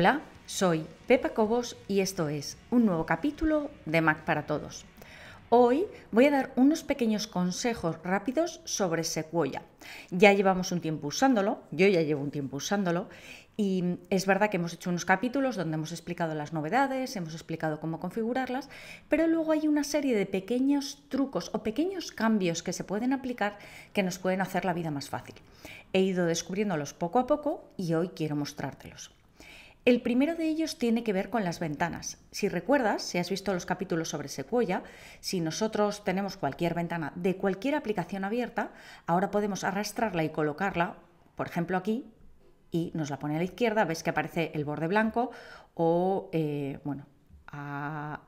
Hola, soy Pepa Cobos y esto es un nuevo capítulo de Mac para Todos. Hoy voy a dar unos pequeños consejos rápidos sobre Sequoia. Ya llevamos un tiempo usándolo, yo ya llevo un tiempo usándolo, y es verdad que hemos hecho unos capítulos donde hemos explicado las novedades, hemos explicado cómo configurarlas, pero luego hay una serie de pequeños trucos o pequeños cambios que se pueden aplicar que nos pueden hacer la vida más fácil. He ido descubriéndolos poco a poco y hoy quiero mostrártelos. El primero de ellos tiene que ver con las ventanas. Si recuerdas, si has visto los capítulos sobre Sequoia, si nosotros tenemos cualquier ventana de cualquier aplicación abierta, ahora podemos arrastrarla y colocarla, por ejemplo aquí, y nos la pone a la izquierda, ves que aparece el borde blanco o, eh, bueno, a,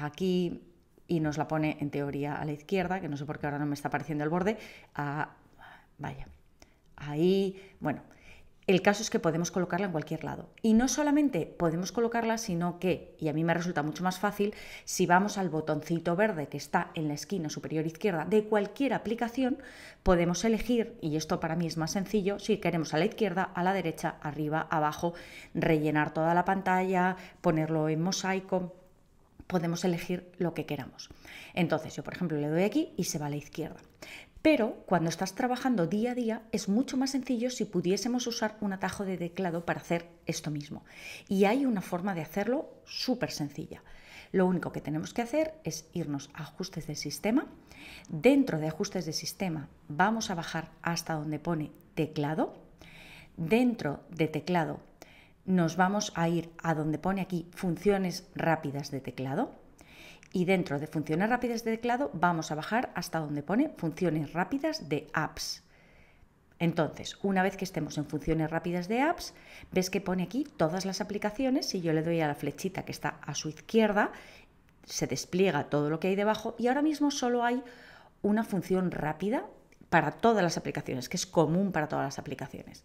aquí y nos la pone en teoría a la izquierda, que no sé por qué ahora no me está apareciendo el borde, vaya, ahí, bueno, el caso es que podemos colocarla en cualquier lado. Y no solamente podemos colocarla, sino que, y a mí me resulta mucho más fácil, si vamos al botoncito verde que está en la esquina superior izquierda de cualquier aplicación, podemos elegir, y esto para mí es más sencillo, si queremos a la izquierda, a la derecha, arriba, abajo, rellenar toda la pantalla, ponerlo en mosaico, podemos elegir lo que queramos. Entonces yo, por ejemplo, le doy aquí y se va a la izquierda. Pero cuando estás trabajando día a día es mucho más sencillo si pudiésemos usar un atajo de teclado para hacer esto mismo. Y hay una forma de hacerlo súper sencilla. Lo único que tenemos que hacer es irnos a ajustes de sistema. Dentro de ajustes de sistema vamos a bajar hasta donde pone teclado. Dentro de teclado nos vamos a ir a donde pone aquí funciones rápidas de teclado y dentro de funciones rápidas de teclado vamos a bajar hasta donde pone funciones rápidas de apps. Entonces, una vez que estemos en funciones rápidas de apps, ves que pone aquí todas las aplicaciones. Si yo le doy a la flechita que está a su izquierda, se despliega todo lo que hay debajo y ahora mismo solo hay una función rápida para todas las aplicaciones, que es común para todas las aplicaciones.